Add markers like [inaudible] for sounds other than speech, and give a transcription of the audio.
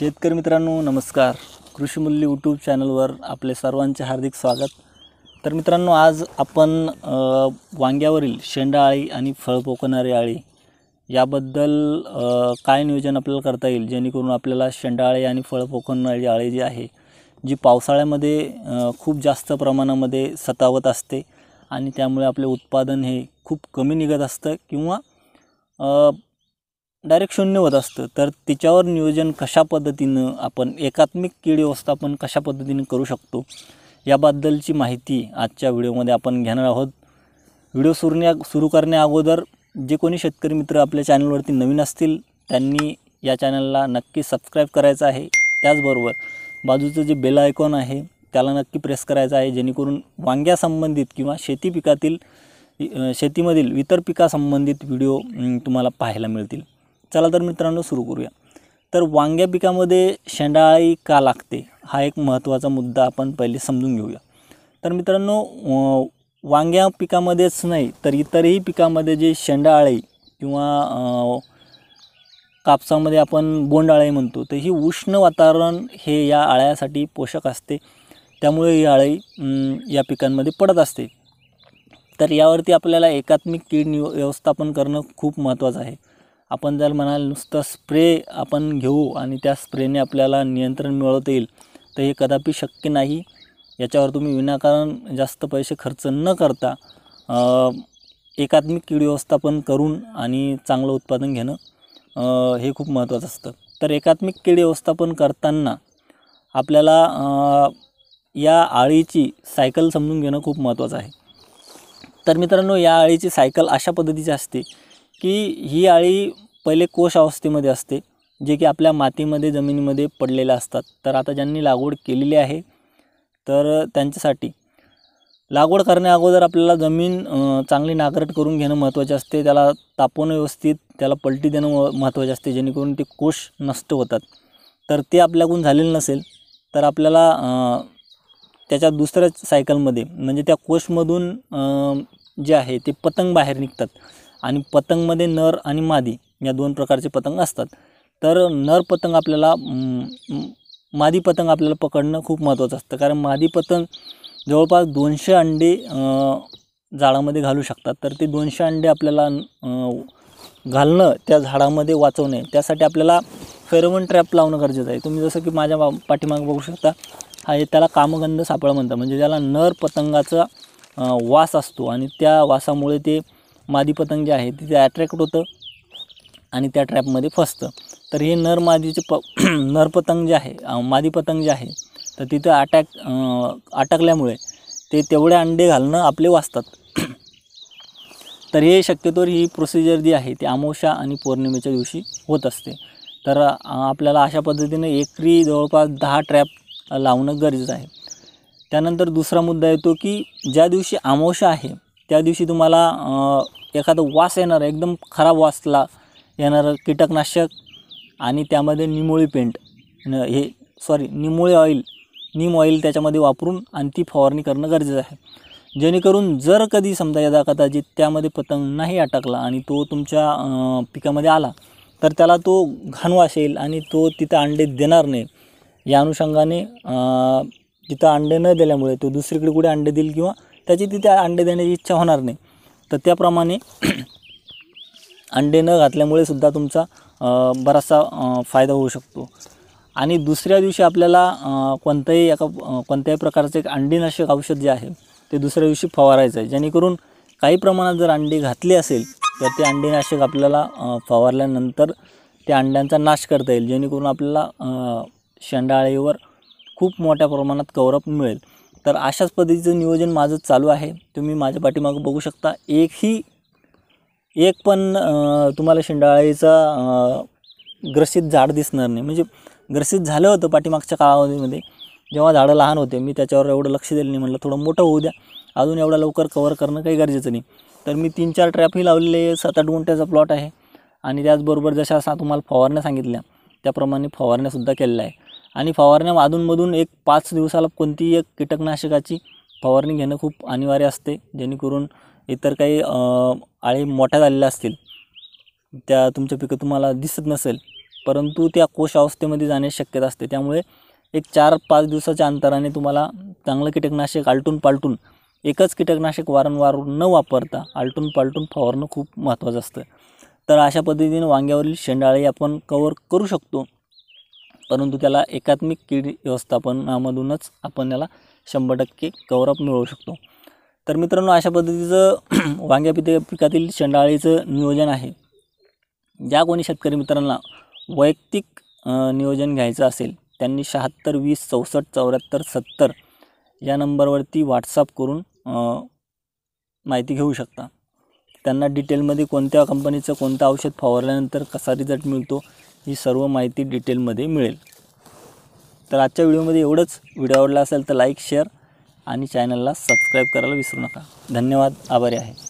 शेतकरी मित्रांनो नमस्कार कृषीमूल्य यूट्यूब चॅनलवर आपले सर्वांचे हार्दिक स्वागत तर मित्रांनो आज आपण वांग्यावरील शेंडा आळी आणि फळ पोकणारी आळी याबद्दल काय नियोजन आपल्याला करता येईल जेणेकरून आपल्याला शेंडा आळी आणि फळ पोकणारी आळी जी आहे जी पावसाळ्यामध्ये खूप जास्त प्रमाणामध्ये सतावत असते आणि त्यामुळे आपले उत्पादन हे खूप कमी निघत असतं किंवा डायरेक्ट शून्य होत असतं तर तिच्यावर नियोजन कशा पद्धतीनं आपण एकात्मिक कीड व्यवस्थापन कशा पद्धतीने करू शकतो याबद्दलची माहिती आजच्या व्हिडिओमध्ये आपण घेणार आहोत व्हिडिओ सुरण्या सुरू करण्याअगोदर जे कोणी शेतकरी मित्र आपल्या चॅनलवरती नवीन असतील त्यांनी या चॅनलला नक्की सबस्क्राईब करायचं आहे त्याचबरोबर बाजूचं जे बेल आयकॉन आहे त्याला नक्की प्रेस करायचं आहे जेणेकरून वांग्यासंबंधित किंवा शेती पिकातील शेतीमधील इतर पिकासंबंधित व्हिडिओ तुम्हाला पाहायला मिळतील चला तर मित्रांनो सुरू करूया तर वांग्या पिकामध्ये शेंडाळी का लागते हा एक महत्त्वाचा मुद्दा आपण पहिले समजून घेऊया तर मित्रांनो वांग्या पिकामध्येच नाही तर इतरही पिकामध्ये जे शेंडाळी किंवा कापसामध्ये आपण बोंडाळी म्हणतो तर ही उष्ण वातावरण हे या आळ्यासाठी पोषक असते त्यामुळे ही आळी या पिकांमध्ये पडत असते तर यावरती आपल्याला एकात्मिक कीड व्यवस्थापन करणं खूप महत्त्वाचं आहे आपण जर म्हणाल नुसतं स्प्रे आपण घेऊ आणि त्या स्प्रेने आपल्याला नियंत्रण मिळवता येईल तर हे कदापि शक्य नाही याच्यावर तुम्ही विनाकारण जास्त पैसे खर्च न करता एकात्मिक कीड व्यवस्थापन करून आणि चांगलं उत्पादन घेणं हे खूप महत्त्वाचं असतं तर एकात्मिक कीड व्यवस्थापन करताना आपल्याला या आळीची सायकल समजून घेणं खूप महत्त्वाचं आहे तर मित्रांनो या आळीची सायकल अशा पद्धतीची असते की ही आळी पहिले कोश अवस्थेमध्ये असते जे की आपल्या मातीमध्ये जमिनीमध्ये पडलेल्या असतात तर आता ज्यांनी लागवड केलेली आहे तर त्यांच्यासाठी लागवड करण्याअगोदर आपल्याला जमीन चांगली नांगरट करून घेणं महत्त्वाचे असते त्याला तापवणं व्यवस्थित त्याला पलटी देणं महत्त्वाचे असते जेणेकरून ते कोश नष्ट होतात तर ते आपल्याकडून झालेलं नसेल तर आपल्याला त्याच्या दुसऱ्या सायकलमध्ये म्हणजे त्या कोशमधून जे आहे ते पतंग बाहेर निघतात आणि पतंगमध्ये नर आणि मादी या दोन प्रकारचे पतंग असतात तर नर पतंग आपल्याला मादी पतंग आपल्याला पकडणं खूप महत्त्वाचं असतं कारण मादी पतंग जवळपास दोनशे अंडे झाडामध्ये घालू शकतात तर ते दोनशे अंडे आपल्याला घालणं त्या झाडामध्ये वाचवणे त्यासाठी आपल्याला फेरोवन ट्रॅप लावणं गरजेचं आहे तुम्ही जसं की माझ्या पाठीमागे बघू शकता हा त्याला कामगंध सापळा म्हणतात म्हणजे त्याला नर पतंगाचा वास असतो आणि त्या वासामुळे ते मादी पतंग जे आहे तिथे अट्रॅक्ट होतं आणि त्या ट्रॅपमध्ये फसतं तर हे नर मादीचे प [clears throat] नर पतंग जे आहे मादी पतंग जे आहे तर तिथं अटॅक अटकल्यामुळे ते तेवढे अंडे घालणं आपले वाचतात [clears throat] तर हे शक्यतोवर ही प्रोसिजर जी आहे ती अमावस्या आणि पौर्णिमेच्या दिवशी होत असते तर आपल्याला अशा पद्धतीने एकरी जवळपास दहा ट्रॅप लावणं गरजेचं आहे त्यानंतर दुसरा मुद्दा येतो की ज्या दिवशी अमावस्या आहे त्या दिवशी तुम्हाला एखादा वास येणारं एकदम खराब वासला येणारं कीटकनाशक आणि त्यामध्ये निमोळी पेंट न हे सॉरी निमोळे ऑइल नीम ऑइल त्याच्यामध्ये वापरून आणि ती फवारणी करणं गरजेचं आहे जेणेकरून जर कधी समजा एखादा कदाचित त्यामध्ये पतंग नाही अटकला आणि तो तुमच्या पिकामध्ये आला तर त्याला तो वास येईल आणि तो तिथं अंडे देणार नाही या अनुषंगाने तिथं अंडे न दिल्यामुळे तो दुसरीकडे कुठे अंडे देईल किंवा त्याची तिथे अंडे देण्याची इच्छा होणार नाही तर त्याप्रमाणे [clears throat] अंडे न घातल्यामुळे सुद्धा तुमचा बराचसा फायदा होऊ शकतो आणि दुसऱ्या दिवशी आपल्याला कोणत्याही एका कोणत्याही प्रकारचं एक अंडीनाशक औषध जे आहे ते दुसऱ्या दिवशी फवारायचं आहे जेणेकरून काही प्रमाणात जर अंडी घातली असेल तर ते अंडीनाशक आपल्याला फवारल्यानंतर त्या अंड्यांचा नाश करता येईल जेणेकरून आपल्याला शेंडाळीवर खूप मोठ्या प्रमाणात कवरअप मिळेल तर अशाच पद्धतीचं नियोजन माझं चालू आहे तुम्ही माझ्या पाठीमागं बघू शकता एकही एक पण तुम्हाला शेंडाळीचा ग्रसित झाड दिसणार नाही म्हणजे ग्रसित झालं होतं पाठीमागच्या काळामध्ये जेव्हा झाडं लहान होते मी त्याच्यावर एवढं लक्ष दिलं नाही म्हटलं थोडं मोठं होऊ द्या अजून एवढं लवकर कवर करणं काही गरजेचं नाही तर मी तीन चार ट्रॅपही लावलेले सात आठ गुंठ्याचा प्लॉट आहे आणि त्याचबरोबर जशा असा तुम्हाला फवारण्या सांगितल्या त्याप्रमाणे फवारण्यासुद्धा केलेल्या आहे आणि फवारण्या अधूनमधून एक पाच दिवसाला कोणतीही एक कीटकनाशकाची फवारणी घेणं खूप अनिवार्य असते जेणेकरून इतर काही आळी मोठ्या झालेल्या असतील त्या तुमच्या पिकं तुम्हाला दिसत नसेल परंतु त्या कोश अवस्थेमध्ये जाणे शक्यता असते त्यामुळे एक चार पाच दिवसाच्या अंतराने तुम्हाला चांगलं कीटकनाशक आलटून पालटून एकच कीटकनाशक वारंवार न वापरता आलटून पालटून फवारणं खूप महत्त्वाचं असतं तर अशा पद्धतीने वांग्यावरील शेंडाळी आपण कवर करू शकतो परंतु त्याला एकात्मिक कीड व्यवस्थापनामधूनच आपण याला शंभर टक्के कवरअप मिळवू शकतो तर मित्रांनो अशा पद्धतीचं [clears throat] वांग्या पिते पिकातील शेंडाळीचं नियोजन आहे ज्या कोणी शेतकरी मित्रांना वैयक्तिक नियोजन घ्यायचं असेल त्यांनी शहात्तर वीस चौसष्ट चौऱ्याहत्तर सत्तर या नंबरवरती व्हॉट्सअप करून माहिती घेऊ शकता त्यांना डिटेलमध्ये कोणत्या कंपनीचं कोणतं औषध फवारल्यानंतर कसा रिझल्ट मिळतो ही सर्व माहिती डिटेलमध्ये मिळेल तर आजच्या व्हिडिओमध्ये एवढंच व्हिडिओ आवडला असेल तर लाईक शेअर आणि चॅनलला सबस्क्राईब करायला विसरू नका धन्यवाद आभारी आहे